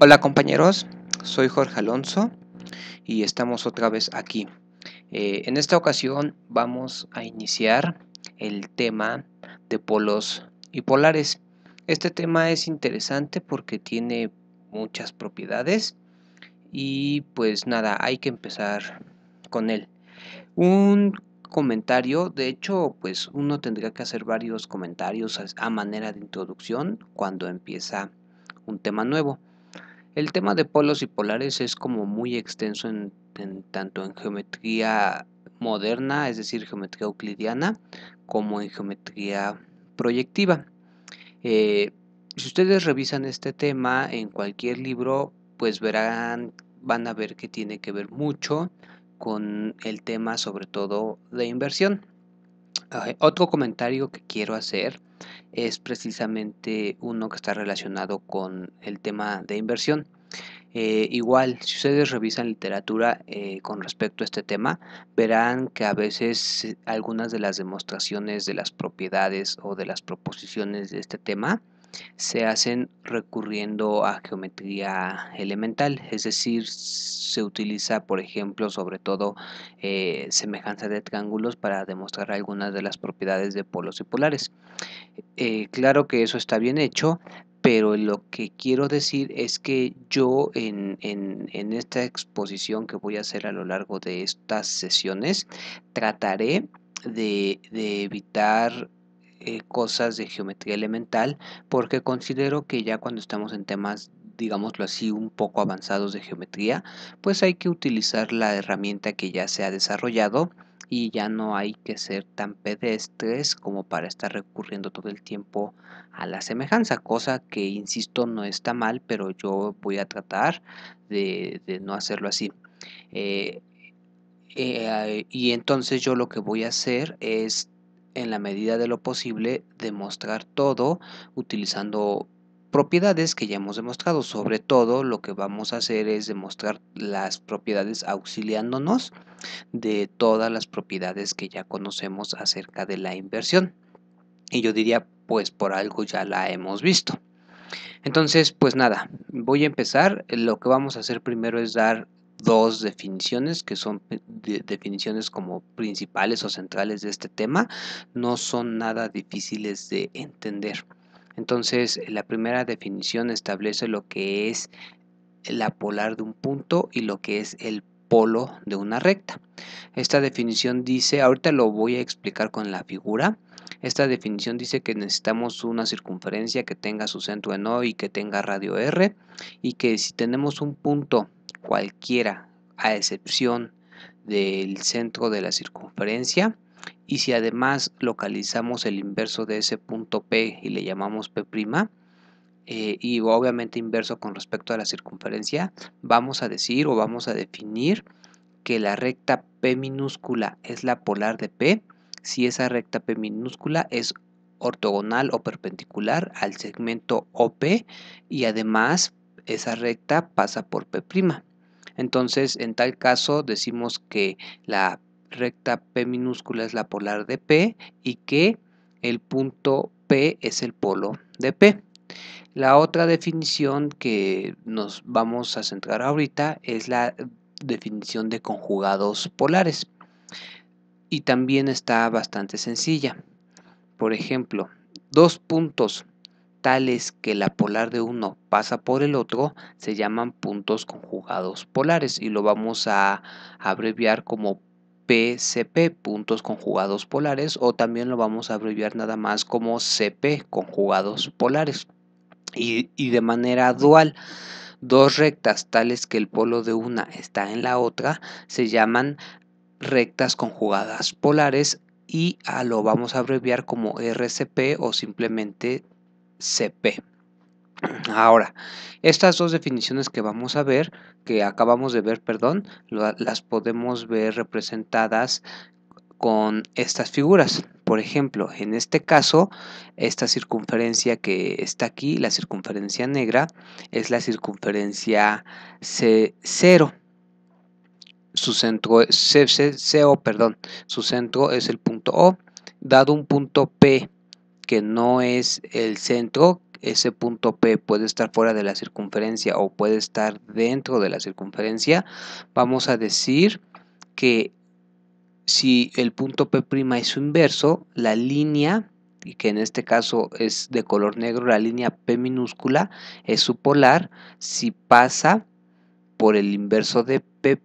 Hola compañeros, soy Jorge Alonso y estamos otra vez aquí. Eh, en esta ocasión vamos a iniciar el tema de polos y polares. Este tema es interesante porque tiene muchas propiedades y pues nada, hay que empezar con él. Un comentario, de hecho, pues uno tendría que hacer varios comentarios a manera de introducción cuando empieza un tema nuevo. El tema de polos y polares es como muy extenso en, tanto en geometría moderna, es decir, geometría euclidiana, como en geometría proyectiva. Eh, si ustedes revisan este tema en cualquier libro, pues verán, van a ver que tiene que ver mucho con el tema sobre todo de inversión. otro comentario que quiero hacer es precisamente uno que está relacionado con el tema de inversión. Eh, igual, si ustedes revisan literatura eh, con respecto a este tema, verán que a veces algunas de las demostraciones de las propiedades o de las proposiciones de este tema se hacen recurriendo a geometría elemental, es decir, se utiliza, por ejemplo, sobre todo eh, semejanza de triángulos para demostrar algunas de las propiedades de polos y polares. Eh, claro que eso está bien hecho, pero lo que quiero decir es que yo en, esta exposición que voy a hacer a lo largo de estas sesiones trataré de, de evitar eh, cosas de geometría elemental porque considero que ya cuando estamos en temas digámoslo así, un poco avanzados de geometría, pues hay que utilizar la herramienta que ya se ha desarrollado y ya no hay que ser tan pedestres como para estar recurriendo todo el tiempo a la semejanza, cosa que, insisto, no está mal, pero yo voy a tratar de, no hacerlo así. Eh, eh, y entonces yo lo que voy a hacer es en la medida de lo posible, demostrar todo utilizando propiedades que ya hemos demostrado. Sobre todo lo que vamos a hacer es demostrar las propiedades auxiliándonos de todas las propiedades que ya conocemos acerca de la inversión. Y yo diría, pues por algo ya la hemos visto. Entonces, pues nada, voy a empezar. Lo que vamos a hacer primero es dar dos definiciones que son definiciones como principales o centrales de este tema, no son nada difíciles de entender. Entonces, la primera definición establece lo que es la polar de un punto y lo que es el polo de una recta. Esta definición dice, ahorita lo voy a explicar con la figura, esta definición dice que necesitamos una circunferencia que tenga su centro en O y que tenga radio R y que si tenemos un punto cualquiera a excepción del centro de la circunferencia y si además localizamos el inverso de ese punto P y le llamamos P', eh, y obviamente inverso con respecto a la circunferencia, vamos a decir o vamos a definir que la recta P minúscula es la polar de P si esa recta P minúscula es ortogonal o perpendicular al segmento OP y además esa recta pasa por P'. Entonces, en tal caso, decimos que la recta P minúscula es la polar de P y que el punto P es el polo de P. La otra definición que nos vamos a centrar ahorita es la definición de conjugados polares y también está bastante sencilla. Por ejemplo, dos puntos tales que la polar de uno pasa por el otro se llaman puntos conjugados polares y lo vamos a abreviar como PCP, puntos conjugados polares, o también lo vamos a abreviar nada más como CP, conjugados polares. Y, de manera dual, dos rectas tales que el polo de una está en la otra se llaman rectas conjugadas polares y a lo vamos a abreviar como RCP o simplemente CP. Ahora, estas dos definiciones que vamos a ver, que acabamos de ver, perdón, las podemos ver representadas con estas figuras. Por ejemplo, en este caso, esta circunferencia que está aquí, la circunferencia negra, es la circunferencia C0 su centro, e, o, perdón, su centro es el punto O, dado un punto P que no es el centro, ese punto P puede estar fuera de la circunferencia o puede estar dentro de la circunferencia, vamos a decir que si el punto P' es su inverso, la línea, y que en este caso es de color negro, la línea P minúscula es su polar, si pasa por el inverso de P'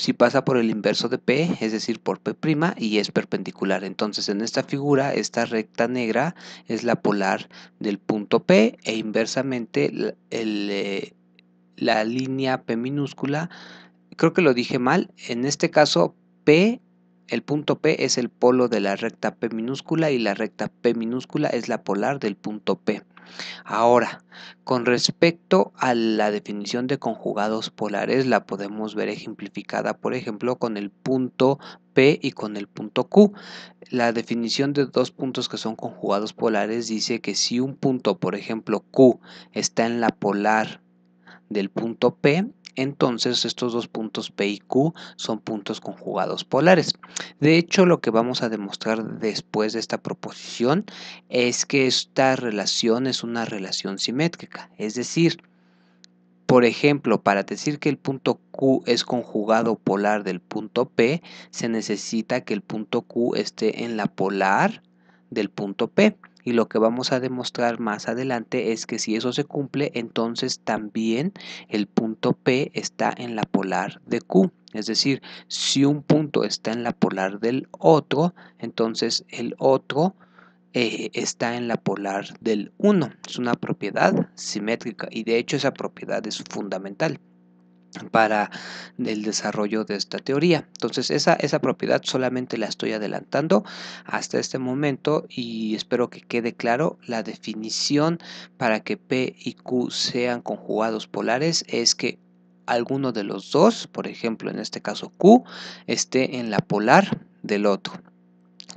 si pasa por el inverso de P, es decir, por P' y es perpendicular. Entonces, en esta figura, esta recta negra es la polar del punto P e inversamente eh, la línea P minúscula, creo que lo dije mal, en este caso P el punto P es el polo de la recta P minúscula y la recta P minúscula es la polar del punto P. Ahora, con respecto a la definición de conjugados polares, la podemos ver ejemplificada, por ejemplo, con el punto P y con el punto Q. La definición de dos puntos que son conjugados polares dice que si un punto, por ejemplo, Q está en la polar del punto P, entonces estos dos puntos P y Q son puntos conjugados polares. De hecho, lo que vamos a demostrar después de esta proposición es que esta relación es una relación simétrica, es decir, por ejemplo, para decir que el punto Q es conjugado polar del punto P, se necesita que el punto Q esté en la polar del punto P y lo que vamos a demostrar más adelante es que si eso se cumple, entonces también el punto P está en la polar de Q. Es decir, si un punto está en la polar del otro, entonces el otro eh, está en la polar del 1. Es una propiedad simétrica y de hecho esa propiedad es fundamental para el desarrollo de esta teoría. Entonces esa, propiedad solamente la estoy adelantando hasta este momento y espero que quede claro la definición para que P y Q sean conjugados polares es que alguno de los dos, por ejemplo en este caso Q, esté en la polar del otro.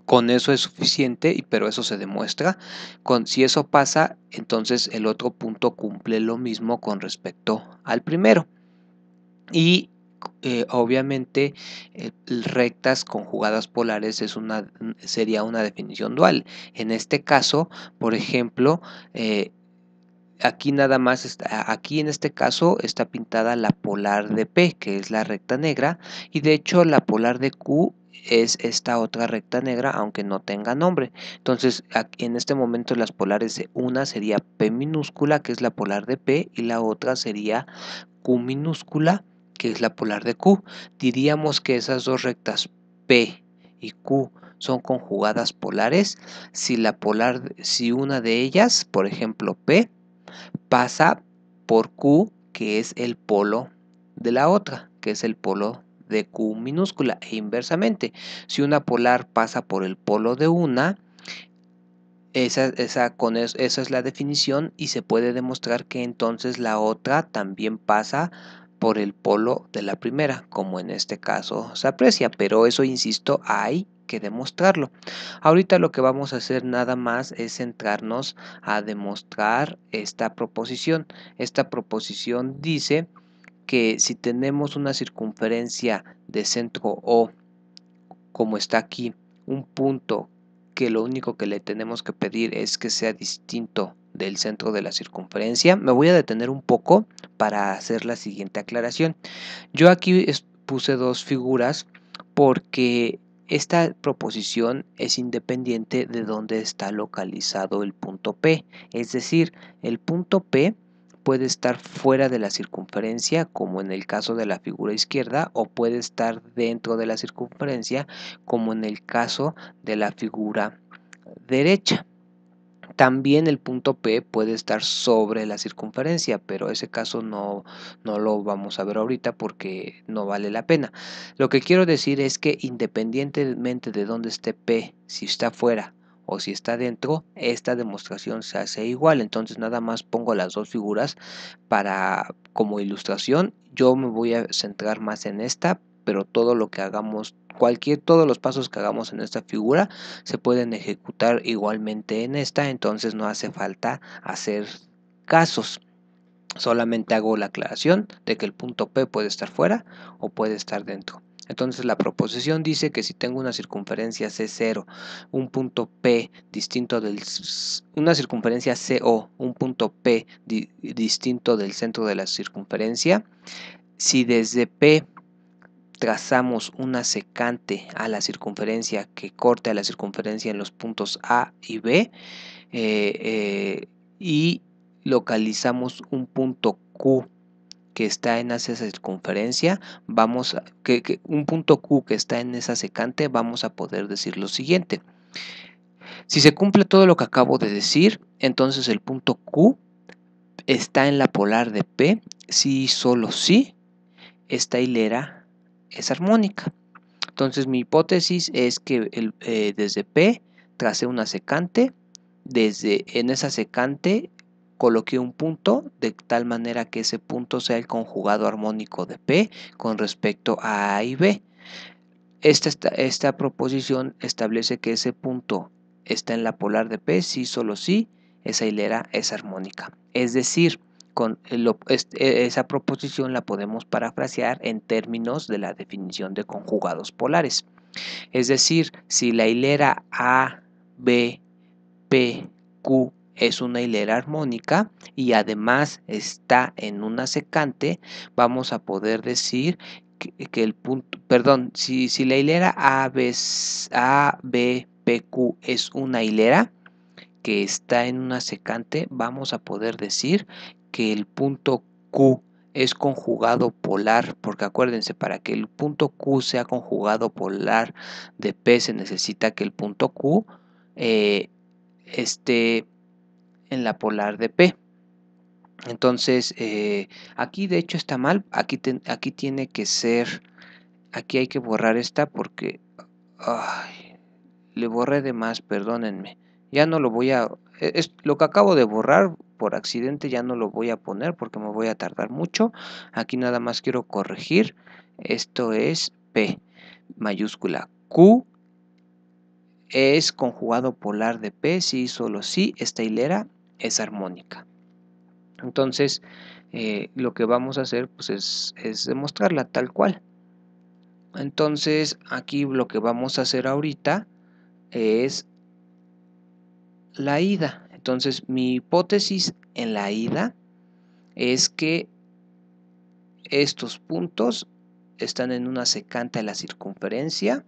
Con eso es suficiente, pero eso se demuestra. Con, si eso pasa, entonces el otro punto cumple lo mismo con respecto al primero. Y eh, obviamente eh, rectas conjugadas polares es una, sería una definición dual. En este caso, por ejemplo, eh, aquí nada más, aquí en este caso está pintada la polar de P, que es la recta negra, y de hecho la polar de Q es esta otra recta negra, aunque no tenga nombre. Entonces, en este momento las polares de una sería P minúscula, que es la polar de P, y la otra sería Q minúscula, que es la polar de Q. Diríamos que esas dos rectas P y Q son conjugadas polares si la polar si una de ellas, por ejemplo P, pasa por Q, que es el polo de la otra, que es el polo de Q minúscula e inversamente. Si una polar pasa por el polo de una, esa, esa, con esa es la definición y se puede demostrar que entonces la otra también pasa por el polo de la primera, como en este caso se aprecia, pero eso, insisto, hay que demostrarlo. Ahorita lo que vamos a hacer nada más es centrarnos a demostrar esta proposición. Esta proposición dice que si tenemos una circunferencia de centro O, como está aquí, un punto que lo único que le tenemos que pedir es que sea distinto del centro de la circunferencia. Me voy a detener un poco para hacer la siguiente aclaración. Yo aquí puse dos figuras porque esta proposición es independiente de dónde está localizado el punto P. Es decir, el punto P puede estar fuera de la circunferencia, como en el caso de la figura izquierda, o puede estar dentro de la circunferencia, como en el caso de la figura derecha. También el punto P puede estar sobre la circunferencia, pero ese caso no, lo vamos a ver ahorita porque no vale la pena. Lo que quiero decir es que independientemente de dónde esté P, si está fuera o si está dentro, esta demostración se hace igual. Entonces nada más pongo las dos figuras para como ilustración. Yo me voy a centrar más en esta pero todo lo que hagamos, cualquier, todos los pasos que hagamos en esta figura se pueden ejecutar igualmente en esta, entonces no hace falta hacer casos. Solamente hago la aclaración de que el punto P puede estar fuera o puede estar dentro. Entonces la proposición dice que si tengo una circunferencia C0, un punto P distinto del una circunferencia CO, un punto P distinto del centro de la circunferencia, si desde P trazamos una secante a la circunferencia que corte a la circunferencia en los puntos A y B eh, eh, y localizamos un punto Q que está en esa circunferencia, vamos a, que, un punto Q que está en esa secante, vamos a poder decir lo siguiente. Si se cumple todo lo que acabo de decir, entonces el punto Q está en la polar de P, si y solo si esta hilera es armónica. Entonces mi hipótesis es que el, eh, desde P tracé una secante, desde en esa secante coloqué un punto de tal manera que ese punto sea el conjugado armónico de P con respecto a A y B. Esta, esta, esta proposición establece que ese punto está en la polar de P, si solo si, esa hilera es armónica. Es decir, con este, esa proposición la podemos parafrasear en términos de la definición de conjugados polares. Es decir, si la hilera A, B, P, Q es una hilera armónica y además está en una secante, vamos a poder decir que, el punto, perdón, si, la hilera A, B, A, B, P, Q es una hilera que está en una secante, vamos a poder decir que el punto Q es conjugado polar, porque acuérdense, para que el punto Q sea conjugado polar de P se necesita que el punto Q eh, esté en la polar de P. Entonces, eh, aquí de hecho está mal, aquí, aquí tiene que ser, aquí hay que borrar esta porque le borré de más, perdónenme. Ya no lo voy a, es, lo que acabo de borrar por accidente ya no lo voy a poner porque me voy a tardar mucho. Aquí nada más quiero corregir. Esto es P mayúscula. Q es conjugado polar de P, sí, solo sí, esta hilera es armónica. Entonces, eh, lo que vamos a hacer pues, es demostrarla tal cual. Entonces, aquí lo que vamos a hacer ahorita es la ida. Entonces, mi hipótesis en la ida es que estos puntos están en una secante de la circunferencia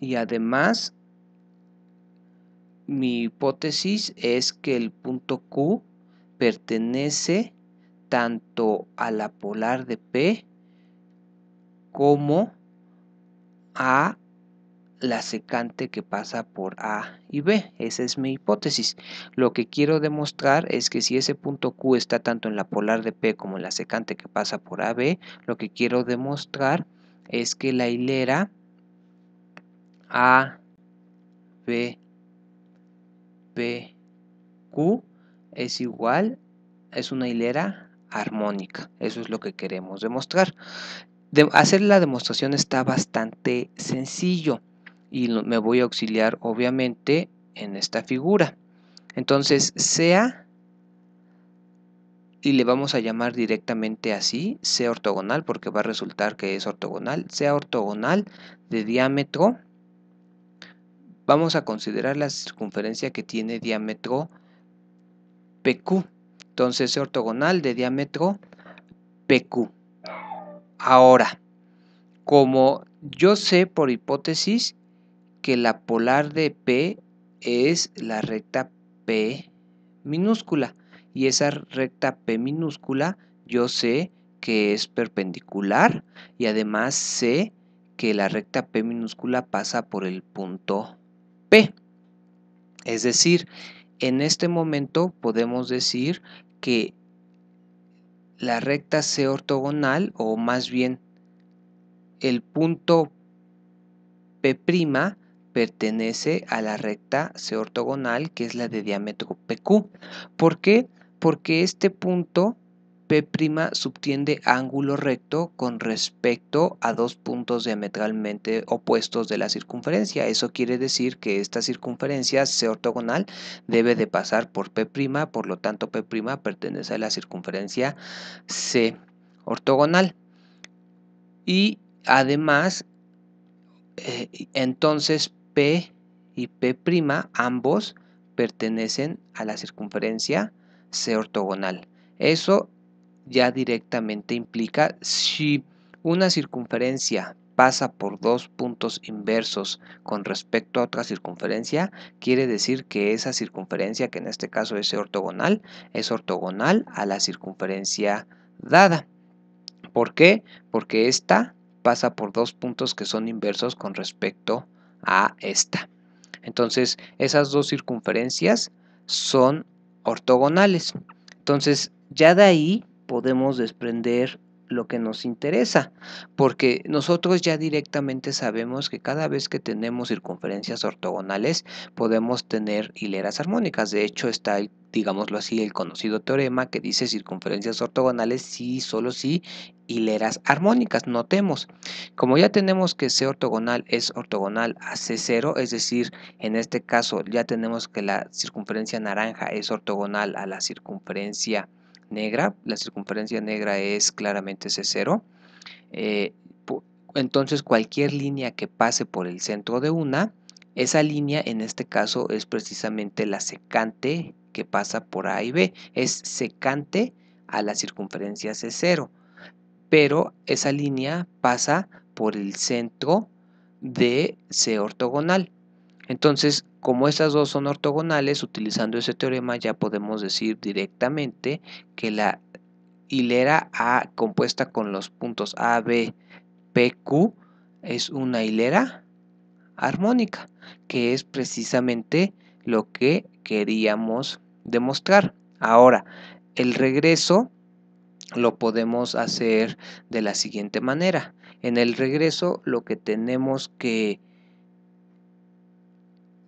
y además mi hipótesis es que el punto Q pertenece tanto a la polar de P como a la secante que pasa por A y B. Esa es mi hipótesis. Lo que quiero demostrar es que si ese punto Q está tanto en la polar de P como en la secante que pasa por AB, lo que quiero demostrar es que la hilera A, B, P, Q es igual, es una hilera armónica. Eso es lo que queremos demostrar. hacer la demostración está bastante sencillo y me voy a auxiliar obviamente en esta figura. Entonces sea y le vamos a llamar directamente así, sea ortogonal porque va a resultar que es ortogonal, sea ortogonal de diámetro. Vamos a considerar la circunferencia que tiene diámetro PQ. Entonces sea ortogonal de diámetro PQ. Ahora, como yo sé por hipótesis que la polar de P es la recta P minúscula y esa recta P minúscula yo sé que es perpendicular y además sé que la recta P minúscula pasa por el punto P. Es decir, en este momento podemos decir que la recta C ortogonal o más bien el punto P' pertenece a la recta C ortogonal, que es la de diámetro PQ. ¿Por qué? Porque este punto P' subtiende ángulo recto con respecto a dos puntos diametralmente opuestos de la circunferencia. Eso quiere decir que esta circunferencia C ortogonal debe de pasar por P', por lo tanto P' pertenece a la circunferencia C ortogonal. Y además, eh, entonces P y P', ambos pertenecen a la circunferencia C ortogonal. Eso ya directamente implica si una circunferencia pasa por dos puntos inversos con respecto a otra circunferencia, quiere decir que esa circunferencia, que en este caso es ortogonal, es ortogonal a la circunferencia dada. ¿Por qué? Porque esta pasa por dos puntos que son inversos con respecto a a esta. Entonces, esas dos circunferencias son ortogonales. Entonces, ya de ahí podemos desprender lo que nos interesa, porque nosotros ya directamente sabemos que cada vez que tenemos circunferencias ortogonales podemos tener hileras armónicas. De hecho, está el digámoslo así, el conocido teorema que dice circunferencias ortogonales si solo si hileras armónicas. Notemos, como ya tenemos que C ortogonal es ortogonal a C0, es decir, en este caso ya tenemos que la circunferencia naranja es ortogonal a la circunferencia negra, la circunferencia negra es claramente C0, eh, entonces cualquier línea que pase por el centro de una, esa línea en este caso es precisamente la secante que pasa por A y B, es secante a la circunferencia C0, pero esa línea pasa por el centro de C ortogonal. Entonces, como estas dos son ortogonales, utilizando ese teorema ya podemos decir directamente que la hilera A compuesta con los puntos A, B, P, Q es una hilera armónica, que es precisamente lo que queríamos demostrar. Ahora, el regreso lo podemos hacer de la siguiente manera. En el regreso lo que tenemos que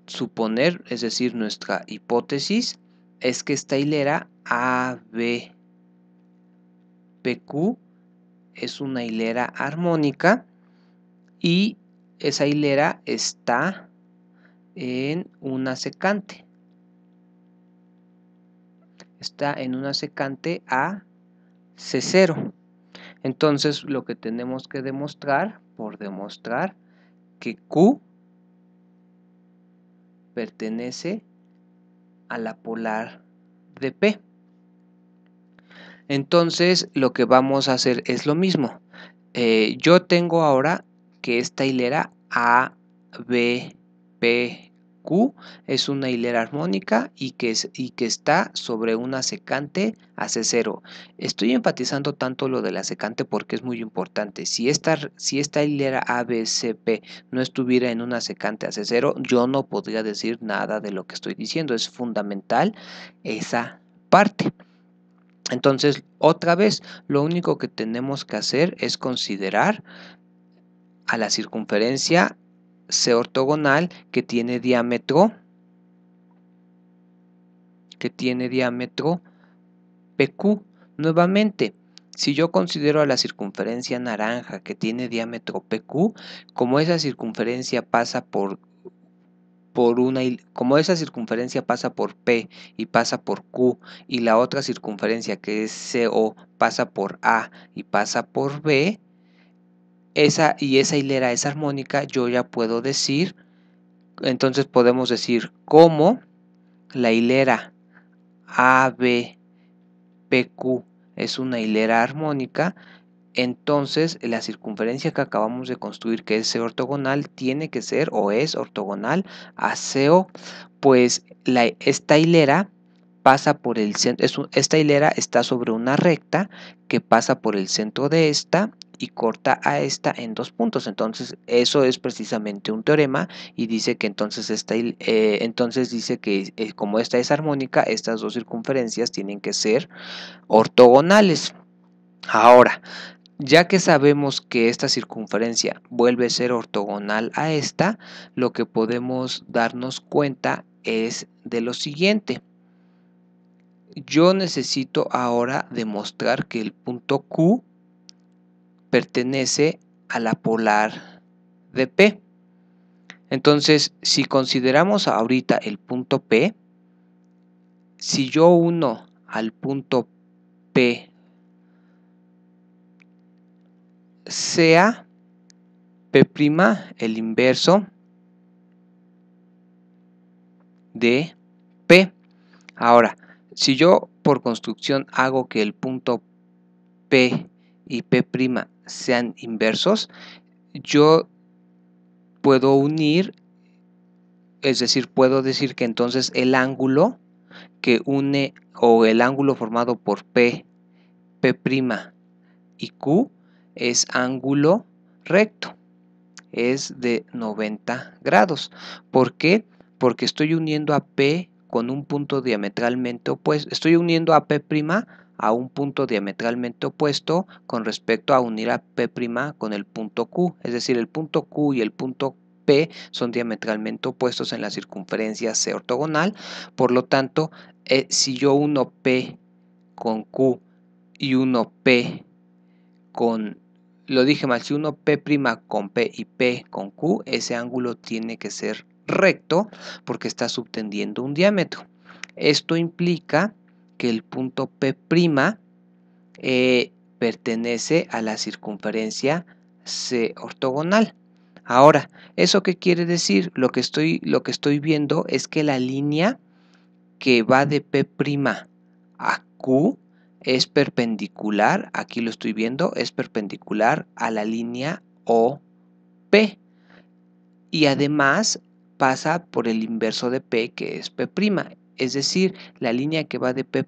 suponer, es decir, nuestra hipótesis, es que esta hilera A, es una hilera armónica y esa hilera está en una secante está en una secante a C0. Entonces lo que tenemos que demostrar, por demostrar, que Q pertenece a la polar de P. Entonces lo que vamos a hacer es lo mismo. Eh, yo tengo ahora que esta hilera A, B, P, Q es una hilera armónica y que, y que está sobre una secante a cero. 0 Estoy enfatizando tanto lo de la secante porque es muy importante. Si esta, si esta hilera ABCP no estuviera en una secante ac cero, 0 yo no podría decir nada de lo que estoy diciendo. Es fundamental esa parte. Entonces, otra vez, lo único que tenemos que hacer es considerar a la circunferencia C ortogonal que tiene diámetro que tiene diámetro PQ. Nuevamente, si yo considero a la circunferencia naranja que tiene diámetro PQ, como esa circunferencia pasa por, por una como esa circunferencia pasa por P y pasa por Q y la otra circunferencia que es CO pasa por A y pasa por B, y esa hilera es armónica, yo ya puedo decir, entonces podemos decir cómo la hilera ABPQ PQ es una hilera armónica, entonces la circunferencia que acabamos de construir que es ortogonal tiene que ser o es ortogonal a CO, pues la, esta hilera pasa por el centro, esta hilera está sobre una recta que pasa por el centro de esta y corta a esta en dos puntos. Entonces, eso es precisamente un teorema y dice que entonces eh, entonces dice que eh, como esta es armónica, estas dos circunferencias tienen que ser ortogonales. Ahora, ya que sabemos que esta circunferencia vuelve a ser ortogonal a esta, lo que podemos darnos cuenta es de lo siguiente. Yo necesito ahora demostrar que el punto Q pertenece a la polar de P. Entonces, si consideramos ahorita el punto P, si yo uno al punto P sea P' el inverso de P. Ahora, si yo por construcción hago que el punto P y P' sean inversos, yo puedo unir, es decir, puedo decir que entonces el ángulo que une o el ángulo formado por P, P' y Q es ángulo recto, es de 90 grados. ¿Por qué? Porque estoy uniendo a P con un punto diametralmente opuesto. Estoy uniendo a P' a un punto diametralmente opuesto con respecto a unir a P' con el punto Q. Es decir, el punto Q y el punto P son diametralmente opuestos en la circunferencia C ortogonal. Por lo tanto, eh, si yo uno P con Q y uno P con lo dije mal, si uno P' con P y P con Q, ese ángulo tiene que ser recto porque está subtendiendo un diámetro. Esto implica que el punto P' eh, pertenece a la circunferencia C ortogonal. Ahora, ¿eso qué quiere decir? Lo que estoy, lo que estoy viendo es que la línea que va de P' a Q es perpendicular, aquí lo estoy viendo, es perpendicular a la línea OP. Y además pasa por el inverso de P que es P'. Es decir, la línea que va de P'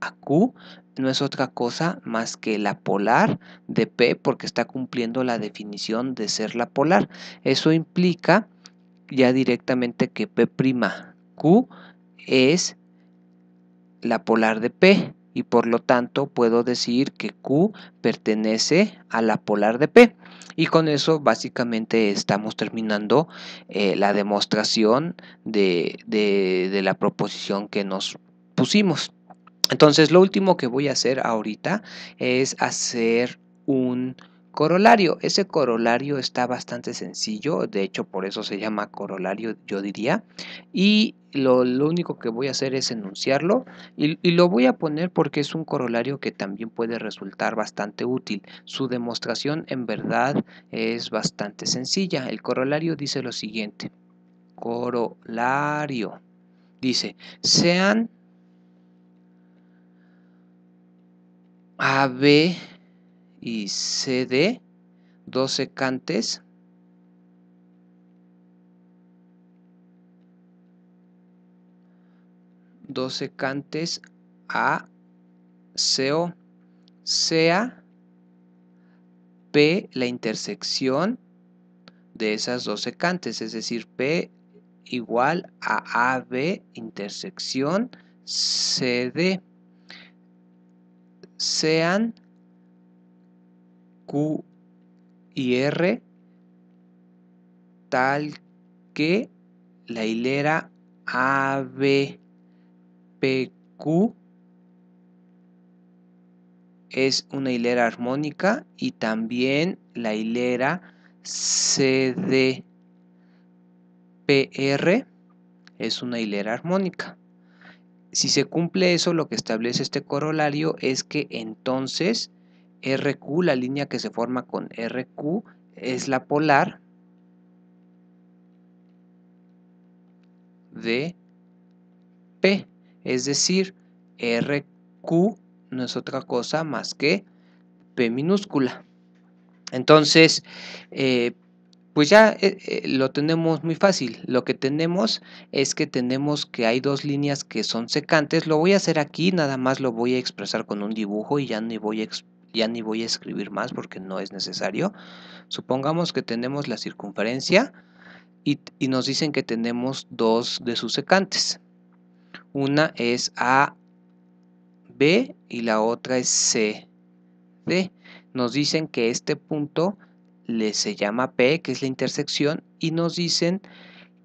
a Q no es otra cosa más que la polar de P porque está cumpliendo la definición de ser la polar. Eso implica ya directamente que P' Q es la polar de P y por lo tanto puedo decir que Q pertenece a la polar de P. Y con eso básicamente estamos terminando eh, la demostración de la proposición que nos pusimos. Entonces lo último que voy a hacer ahorita es hacer un corolario. Ese corolario está bastante sencillo, de hecho por eso se llama corolario yo diría. Y lo, único que voy a hacer es enunciarlo y, y, lo voy a poner porque es un corolario que también puede resultar bastante útil. Su demostración en verdad es bastante sencilla. El corolario dice lo siguiente. Corolario. Dice, sean... AB y CD, 12 cantes. 12 cantes A, CO, sea P, la intersección de esas dos secantes es decir, P igual a AB intersección CD. Sean Q y R tal que la hilera ABPQ es una hilera armónica y también la hilera CDPR es una hilera armónica. Si se cumple eso, lo que establece este corolario es que entonces RQ, la línea que se forma con RQ es la polar de P, es decir, RQ no es otra cosa más que P minúscula. Entonces, eh, pues ya eh, eh, lo tenemos muy fácil. Lo que tenemos es que tenemos que hay dos líneas que son secantes. Lo voy a hacer aquí, nada más lo voy a expresar con un dibujo y ya ni voy a expresar ya ni voy a escribir más porque no es necesario. Supongamos que tenemos la circunferencia y, nos dicen que tenemos dos de sus secantes. Una es AB y la otra es CD. Nos dicen que este punto le se llama P, que es la intersección, y nos dicen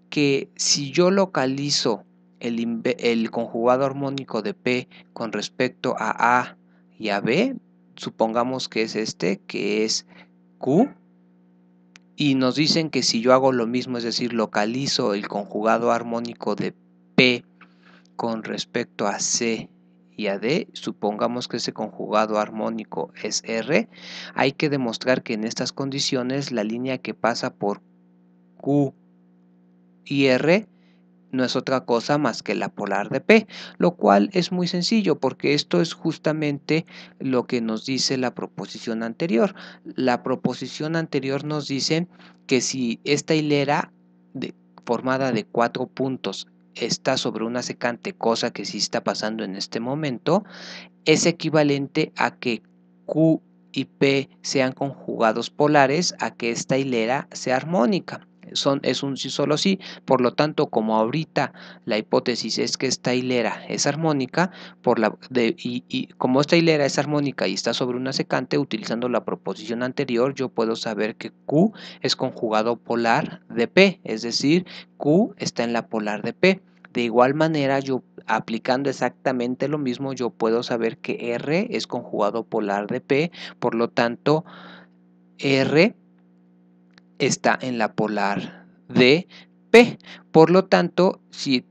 que si yo localizo el, el, conjugado armónico de P con respecto a A y a B, supongamos que es este, que es Q, y nos dicen que si yo hago lo mismo, es decir, localizo el conjugado armónico de P con respecto a C y a D, supongamos que ese conjugado armónico es R, hay que demostrar que en estas condiciones la línea que pasa por Q y R no es otra cosa más que la polar de P, lo cual es muy sencillo porque esto es justamente lo que nos dice la proposición anterior. La proposición anterior nos dice que si esta hilera formada de cuatro puntos está sobre una secante, cosa que sí está pasando en este momento, es equivalente a que Q y P sean conjugados polares, a que esta hilera sea armónica es un sí solo sí. Por lo tanto, como ahorita la hipótesis es que esta hilera es armónica, por la, y, y, como esta hilera es armónica y está sobre una secante, utilizando la proposición anterior, yo puedo saber que Q es conjugado polar de P, es decir, Q está en la polar de P. De igual manera, yo aplicando exactamente lo mismo, yo puedo saber que R es conjugado polar de P, por lo tanto, R está en la polar de P. Por lo tanto, si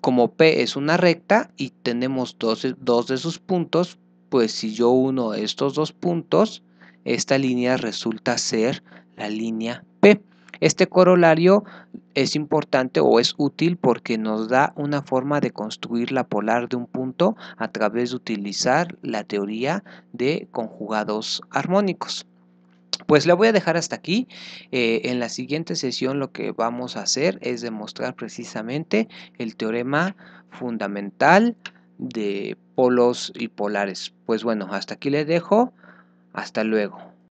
como P es una recta y tenemos dos, dos de sus puntos, pues si yo uno estos dos puntos, esta línea resulta ser la línea P. Este corolario es importante o es útil porque nos da una forma de construir la polar de un punto a través de utilizar la teoría de conjugados armónicos. Pues la voy a dejar hasta aquí. Eh, en la siguiente sesión lo que vamos a hacer es demostrar precisamente el teorema fundamental de polos y polares. Pues bueno, hasta aquí le dejo. Hasta luego.